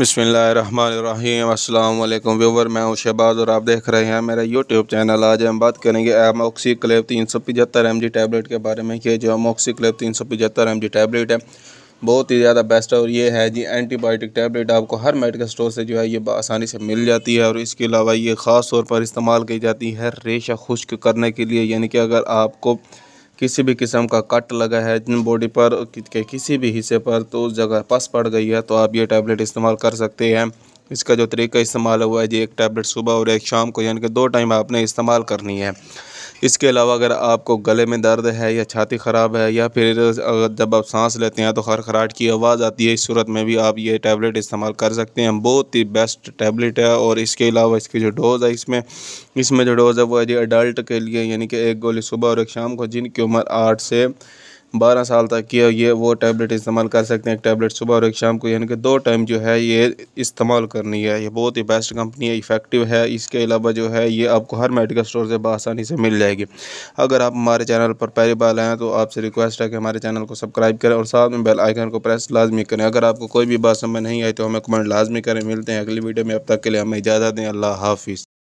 बसमीम अल्लाम व्यूवर मैं हूं शहबाज और आप देख रहे हैं मेरा यूट्यूब चैनल आज हम बात करेंगे एमोक्सी क्लेव तीन सौ पचहत्तर एम जी टैबलेट के बारे में कि जो एमोक्सी क्लेव तीन सौ पचहत्तर एम जी टैबलेट है बहुत ही ज़्यादा बेस्ट है और ये है जी एंटीबायोटिक टैबलेट आपको हर मेडिकल स्टोर से जो है ये आसानी से मिल जाती है और इसके अलावा ये ख़ास तौर पर इस्तेमाल की जाती है रेशा खुश्क करने के लिए यानी कि अगर आपको किसी भी किस्म का कट लगा है जिन बॉडी पर के किसी भी हिस्से पर तो उस जगह पस पड़ गई है तो आप ये टैबलेट इस्तेमाल कर सकते हैं इसका जो तरीका इस्तेमाल हुआ है जी एक टैबलेट सुबह और एक शाम को यानी कि दो टाइम आपने इस्तेमाल करनी है इसके अलावा अगर आपको गले में दर्द है या छाती ख़राब है या फिर जब आप सांस लेते हैं तो खरखराहट की आवाज़ आती है इस सूरत में भी आप ये टैबलेट इस्तेमाल कर सकते हैं बहुत ही बेस्ट टैबलेट है और इसके अलावा इसकी जो डोज़ है इसमें इसमें जो डोज़ है वो है जी अडल्ट के लिए यानी कि एक गोली सुबह और एक शाम को जिनकी उम्र आठ से बारह साल तक की ये वो टैबलेट इस्तेमाल कर सकते हैं एक टैबलेट सुबह और एक शाम को यानी कि दो टाइम जो है ये इस्तेमाल करनी है ये बहुत ही बेस्ट कंपनी है इफ़ेक्टिव है इसके अलावा जो है ये आपको हर मेडिकल स्टोर से बसानी से मिल जाएगी अगर आप हमारे चैनल पर पहली बार आएँ तो आपसे रिक्वेस्ट है कि हमारे चैनल को सब्सक्राइब करें और साथ में बेल आइकन को प्रेस लाजमी करें अगर आपको कोई भी बात समझ नहीं आई तो हमें कमेंट लाजमी करें मिलते हैं अगली वीडियो में अब तक के लिए हमें इजाज़त दें अल्लाह हाफिज़